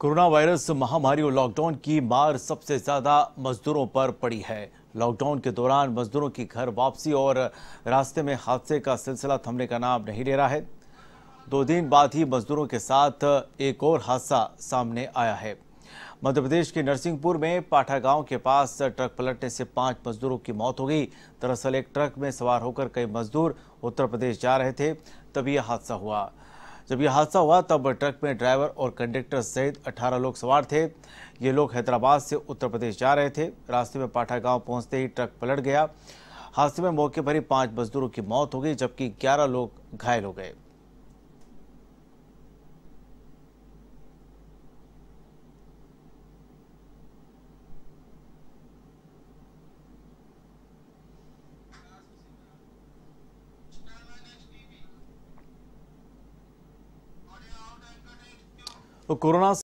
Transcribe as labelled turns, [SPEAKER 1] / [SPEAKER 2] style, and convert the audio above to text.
[SPEAKER 1] corona virus महामारी और lockdown की मार सबसे ज़्यादा मजदूरों पर पड़ी है लॉकडाउन के दौरान मजदूरों की घर वापसी और रास्ते में हादसे का सिलसिला थमने का नाम नहीं ले रहा है दो दिन बाद ही मजदूरों के साथ एक और हादसा सामने आया है मध्य प्रदेश के नरसिंहपुर में पाठा गांव के पास ट्रक पलटने से पांच मजदूरों की मौत हो गई दरअसल एक ट्रक में सवार होकर कई मजदूर उत्तर प्रदेश जा रहे थे तभी यह हादसा हुआ जब यह हादसा हुआ तब ट्रक में ड्राइवर और कंडक्टर सहित 18 लोग सवार थे ये लोग हैदराबाद से उत्तर प्रदेश जा रहे थे रास्ते में पाठा गांव पहुंचते ही ट्रक पलट गया हादसे में मौके पर ही पांच मजदूरों की मौत हो गई जबकि ग्यारह लोग घायल हो गए
[SPEAKER 2] तो कोरोना